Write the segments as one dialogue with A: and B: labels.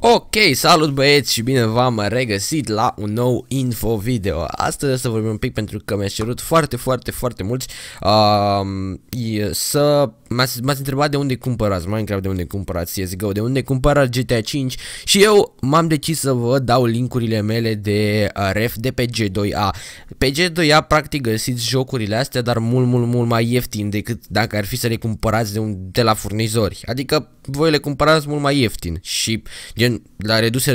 A: Ok, salut băieți și bine v-am regăsit la un nou info video. Astăzi o să vorbim un pic pentru că mi a cerut foarte, foarte, foarte mulți uh, să... M-ați întrebat de unde cumpărați Minecraft, de unde cumpărați CSGO, de unde cumpărați GTA 5 și eu m-am decis să vă dau linkurile mele de uh, ref de pe G2A. Pe G2A practic găsiți jocurile astea, dar mult, mult, mult mai ieftin decât dacă ar fi să le cumpărați de, un, de la furnizori. Adică voi le cumpărați mult mai ieftin și gen la reduse,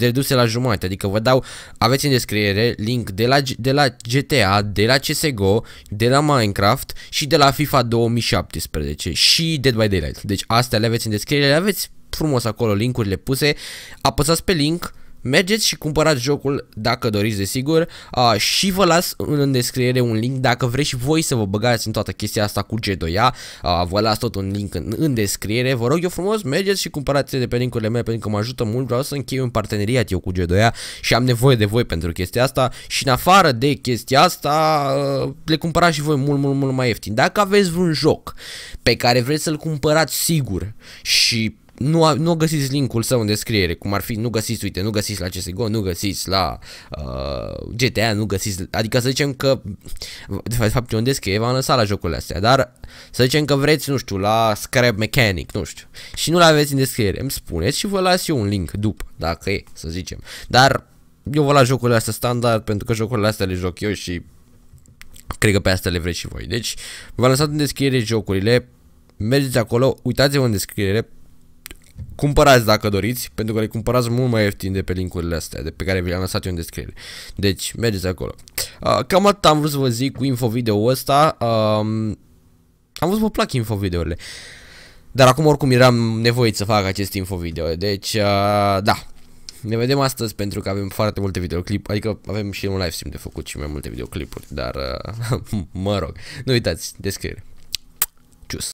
A: reduse la jumate, adică vă dau, aveți în descriere link de la, de la GTA, de la CSGO, de la Minecraft și de la FIFA 2017 și Dead by Daylight. Deci astea le aveți în descriere, le aveți frumos acolo linkurile puse, apăsați pe link, Mergeți și cumpărați jocul dacă doriți desigur uh, și vă las în descriere un link dacă vreți și voi să vă băgați în toată chestia asta cu G2A, uh, vă las tot un link în, în descriere, vă rog eu frumos mergeți și cumpărați de pe linkurile mele pentru că mă ajută mult, vreau să închei un parteneriat eu cu G2A și am nevoie de voi pentru chestia asta și în afară de chestia asta uh, le cumpărați și voi mult mult mult mai ieftin. Dacă aveți vreun joc pe care vreți să-l cumpărați sigur și nu, a, nu găsiți linkul său în descriere, cum ar fi, nu găsiți, uite, nu găsiți la CSGO, nu găsiți la uh, GTA, nu găsiți, adică să zicem că, de fapt eu în descriere v-am lăsat la jocurile astea, dar să zicem că vreți, nu știu, la Scrap Mechanic, nu știu, și nu-l aveți în descriere, îmi spuneți și vă las eu un link după, dacă e, să zicem, dar eu vă las jocurile astea standard, pentru că jocurile astea le joc eu și cred că pe asta le vreți și voi, deci v-am lăsat în descriere jocurile, mergeți acolo, uitați-vă în descriere, cumpărați dacă doriți, pentru că le cumpărați mult mai ieftin de pe linkurile astea, de pe care vi le-am lăsat eu în descriere. Deci, mergeți acolo. Uh, cam atât am vrut să vă zic cu infovideo ăsta. Uh, am văzut vă plac infovideo-urile. Dar acum oricum eram nevoit să fac acest infovideo, deci uh, da. Ne vedem astăzi pentru că avem foarte multe videoclip, adică avem și un live stream de făcut și mai multe videoclipuri, dar uh, mă rog, nu uitați, descriere.